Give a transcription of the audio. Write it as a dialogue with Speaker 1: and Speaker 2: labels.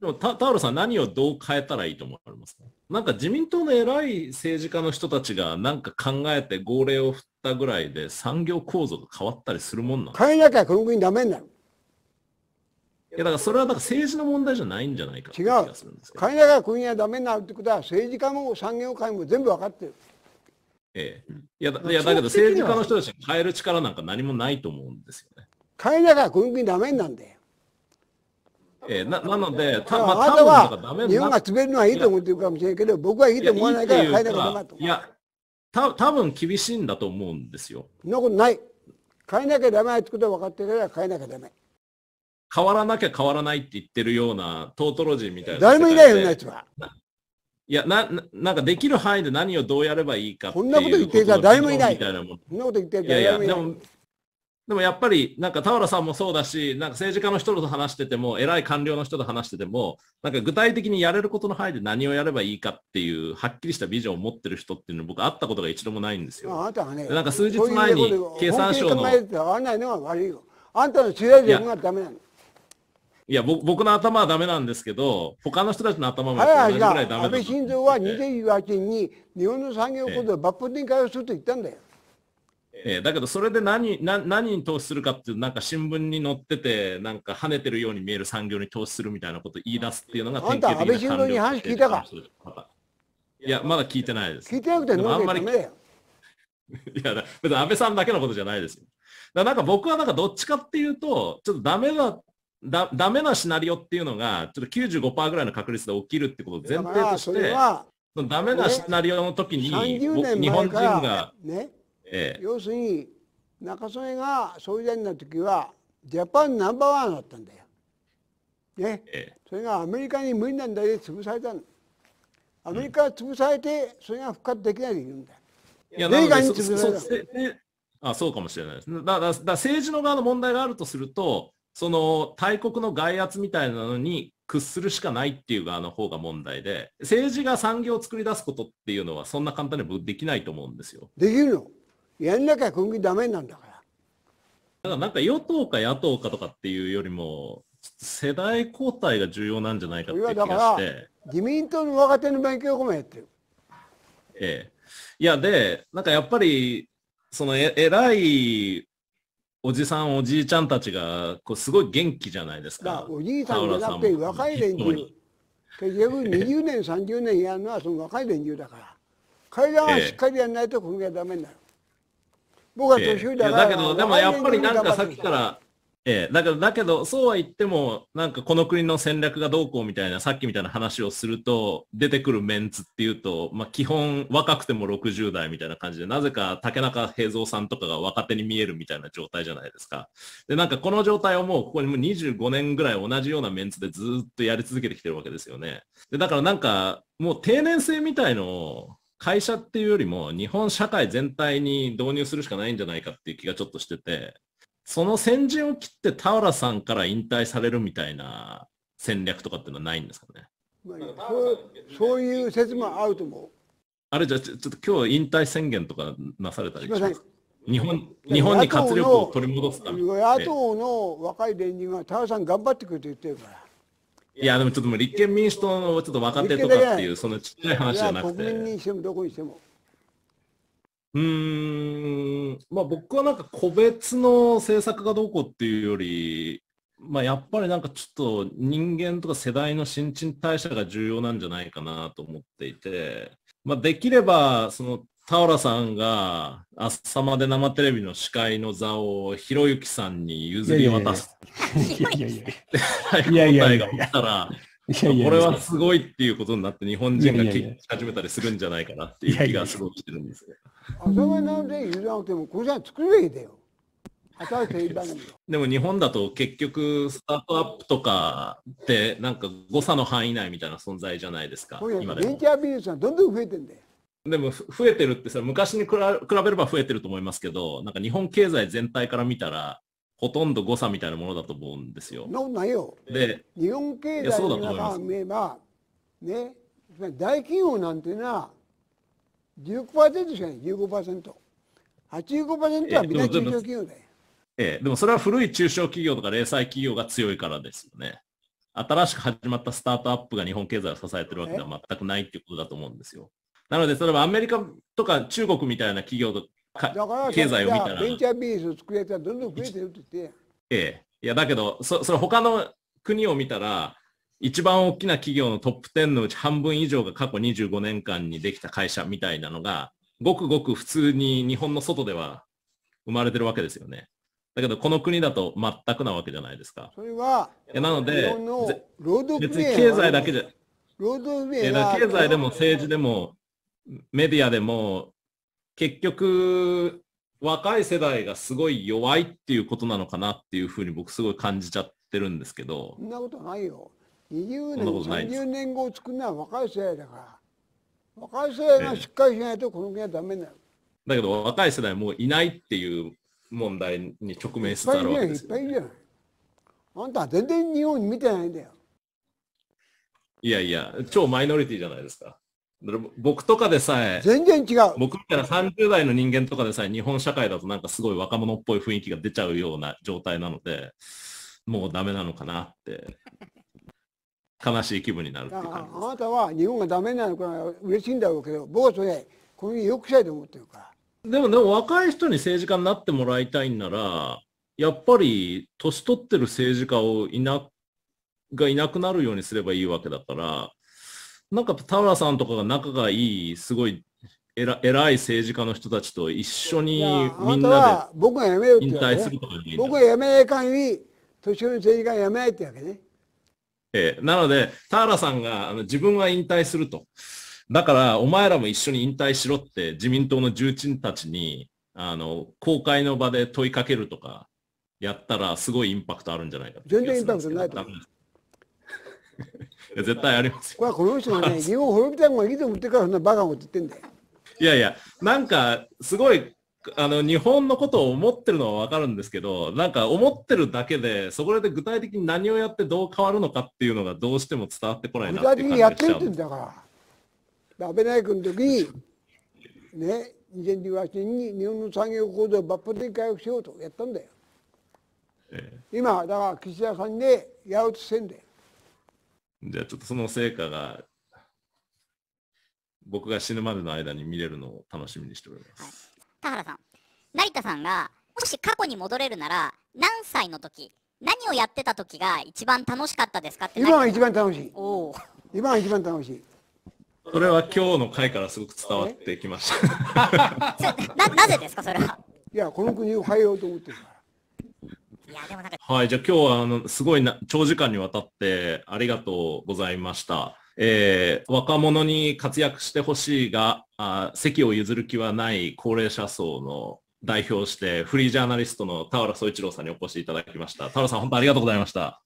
Speaker 1: でもタ、タオルさん、何をどう変えたらいいと思われますかなんか自民党の偉い政治家の人たちがなんか考えて号令を振ったぐらいで産業構造が変わったりするもんなん変
Speaker 2: えなきゃこの国ダメになる。
Speaker 1: いやだからそれはか政治の問題じゃないんじゃないか
Speaker 2: 違う。変えなきゃ国はダメになるってことは政治家も産業界も全部分かってる。
Speaker 1: ええ。いやだいやだけど政治家の人たちに変える力なんか何もないと思うんですよね。
Speaker 2: 変えなきゃこの国ダメなんだよ。
Speaker 1: えー、ななので、たまたは日本が滑るのはいいと思
Speaker 2: ってるかもしれないけど、僕はいいと思わないから変えなきゃダメだと。
Speaker 1: いや、た多分厳しいんだと思うんですよ。そん
Speaker 2: なことない。変えなきゃだめってことは分かってるから変えなきゃだめ。
Speaker 1: 変わらなきゃ変わらないって言ってるようなトートロジーみたいな。誰もいないよ、そんなやつは。いやな、なんかできる範囲で何をどうやればいいかっていうこんなこと言ってるから誰もいない。そんなこ
Speaker 2: と言ってるから誰もいない。いやいや、でも
Speaker 1: でもやっぱり、なんか田原さんもそうだし、なんか政治家の人と話してても、偉い官僚の人と話してても、なんか具体的にやれることの範囲で何をやればいいかっていう、はっきりしたビジョンを持ってる人っていうの僕会ったことが一度もないんです
Speaker 2: よ。あなたがね、なんか数日前に経産省の。合わないのが悪いよ。あんたの強い自分がダメなの。
Speaker 1: いや僕の頭はダメなんですけど、他の人たちの頭も同じぐらいダメだと思って。安倍
Speaker 2: 晋三は2018年に日本の産業構造を抜本的に改すると言ったんだよ。ええ
Speaker 1: えー、だけどそれで何何に投資するかっていうなんか新聞に載っててなんか跳ねてるように見える産業に投資するみたいなことを言い出すっていうのが典型的なあんた安倍晋に話聞いたかいやまだ聞いてないです聞いてなくてあんまり いや別に安倍さんだけのことじゃないですよだなんか僕はなんかどっちかっていうとちょっとダメだだダメなシナリオっていうのがちょっと95%ぐらいの確率で起きるってことを前提としてダメなシナリオの時に日本人が、ね、ええ、
Speaker 2: 要するに中曽根が総理大臣の時はジャパンナンバーワンだったんだよ。ね、え、それがアメリカに無理なんだで潰されたの。アメリカは潰されて、それが復活できないでいうんだよ。
Speaker 1: いや、あそうかもしれないです。だだだ政治の側の問題があるとすると、その大国の外圧みたいなのに屈するしかないっていう側の方が問題で、政治が産業を作り出すことっていうのはそんな簡単にできないと思うんですよ。
Speaker 2: できるのやんなきゃ国民ダメなんだから。だか
Speaker 1: らなんか与党か野党かとかっていうよりも、世代交代が重要なんじゃないかっていう気がして。
Speaker 2: 自民党の若手の勉強もやってる。
Speaker 1: ええ。いや、で、なんかやっぱり、そのえ偉いおじさん、おじいちゃんたちが、こうすごい元気じゃないですか。かおじいさんじゃなくて、
Speaker 2: 若い連中。結局20年、30年やるのはその若い連中だから。彼らがしっかりやらないと国がダメになる。ええ僕は年上だだけど、でもやっぱりなんかさっき
Speaker 1: から、ええ、だけど、だけど、そうは言っても、なんかこの国の戦略がどうこうみたいな、さっきみたいな話をすると、出てくるメンツっていうと、まあ基本若くても60代みたいな感じで、なぜか竹中平蔵さんとかが若手に見えるみたいな状態じゃないですか。で、なんかこの状態をもうここにもう25年ぐらい同じようなメンツでずっとやり続けてきてるわけですよね。で、だからなんか、もう定年制みたいのを、会社っていうよりも日本社会全体に導入するしかないんじゃないかっていう気がちょっとしてて、その先陣を切って田浦さんから引退されるみたいな戦略とかっていうのはないんですかね。
Speaker 2: まあ、そういう説もあると思う。
Speaker 1: あれじゃちょっと今日引退宣言とかなされたりします日本日本に活力を取り戻すために。野党
Speaker 2: の若い連人が田原さん頑張ってくれと言ってるから。
Speaker 1: いや、でもちょっと立憲民主党のちょっと若手とかっていう、そのちっちゃい話じゃなくて。国
Speaker 2: 民にしてもどこにしても。
Speaker 1: うん、まあ僕はなんか個別の政策がどうこうっていうより、まあやっぱりなんかちょっと人間とか世代の新陳代謝が重要なんじゃないかなと思っていて、まあできればその田浦さんが朝まで生テレビの司会の座をひろゆきさんに譲り渡す。いやいやいや。いやいやいや。これはすごいっていうことになって日本人が聞き始めたりするんじゃないかなっていう気がすごくしてるんです
Speaker 2: よ。なんで譲らなくても、これじゃ作るべきだよ。
Speaker 1: でも日本だと結局スタートアップとかってなんか誤差の範囲内みたいな存在じゃないですか。今ベンチャービジネスはどんどん増えてんだよ。でも増えてるってさ、昔に比べれば増えてると思いますけど、なんか日本経済全体から見たら、ほとんど誤差みたいなものだと思うんですよ。なんないよ。で、
Speaker 2: 日本経済か見れば、ね、大企業なんていうのは1 5しかない、15%。85%はみんな中小企業だよ。
Speaker 1: ええ、でもそれは古い中小企業とか零細企業が強いからですよね。新しく始まったスタートアップが日本経済を支えてるわけでは全くないっていうことだと思うんですよ。なので、それはアメリカとか中国みたいな企業と経済を見たら。ベンチ
Speaker 2: ャービースを作るやつはどんどん増えてるって言って。
Speaker 1: ええ。いや、だけど、そそれ他の国を見たら、一番大きな企業のトップ10のうち半分以上が過去25年間にできた会社みたいなのが、ごくごく普通に日本の外では生まれてるわけですよね。だけど、この国だと全くなわけじゃないですか。それは、なので、
Speaker 2: の別に経済だけじゃ、労働経済でも
Speaker 1: 政治でもメディアでも結局若い世代がすごい弱いっていうことなのかなっていうふうに僕すごい感じちゃってるんですけど
Speaker 2: そんなことないよ20年30年後を作るのは若い世代だから若い世代がしっかりしないとこの国はダメになる、
Speaker 1: だけど若い世代もういないっていう問題に直面して。つあうけです
Speaker 2: よ、ね、いっぱいいるじゃないあんたは全然日本見てないんだよ
Speaker 1: いやいや超マイノリティじゃないですか僕とかでさえ、全然違う。僕みたいな30代の人間とかでさえ、日本社会だとなんかすごい若者っぽい雰囲気が出ちゃうような状態なので、もうダメなのかなって、悲しい気分になるって
Speaker 2: いう感じあなたは日本がダメなのかな、嬉しいんだろうけど、僕はそれ、これによ
Speaker 1: くしたいと思ってるから。でも、でも若い人に政治家になってもらいたいんなら、やっぱり年取ってる政治家をいな、がいなくなるようにすればいいわけだから、なんか田村さんとかが仲がいい、すごい偉偉い政治家の人たちと一緒にみんな
Speaker 2: で僕が辞めようって、ね、僕は辞めない限り、年寄りの政治家は辞めないってわけね。
Speaker 1: ええ、なので、田原さんがあの自分は引退すると。だから、お前らも一緒に引退しろって自民党の重鎮たちに、あの、公開の場で問いかけるとか、やったらすごいインパクトあるんじゃないか
Speaker 2: 全然インパクトないと思う。
Speaker 1: や絶対あります
Speaker 2: ここの人ね 日本滅びたがいいと思ってからそんなバカなこと言ってんだよ
Speaker 1: いやいやなんかすごいあの日本のことを思ってるのは分かるんですけどなんか思ってるだけでそこで具体的に何をやってどう変わるのかっていうのがどうしても伝わってこないな具体的にやってるって言うん
Speaker 2: だから安倍内閣の時にね2018年に日本の産業構造を抜本的に回復しようとやったんだよ、ええ、今だから岸田さんでやろうとしてんだよ
Speaker 1: じゃあちょっとその成果が僕が死ぬまでの間に見れるのを楽しみにしております。
Speaker 2: はい、田原さん、成田さんがもし過去に戻れるなら何歳の時、何をやってた時が一番楽しかったですかって今が一番楽しい。おお。今が一番楽しい。
Speaker 1: それは今日の回からすごく伝わってきました。
Speaker 2: ななぜですかそれは。いやこの国を変えようと思ってるから。
Speaker 1: はい、じゃあ今日はあのすごいな長時間にわたってありがとうございました。えー、若者に活躍してほしいがあ、席を譲る気はない高齢者層の代表してフリージャーナリストの田原総一郎さんにお越しいただきました。田原さん、本当ありがとうございました。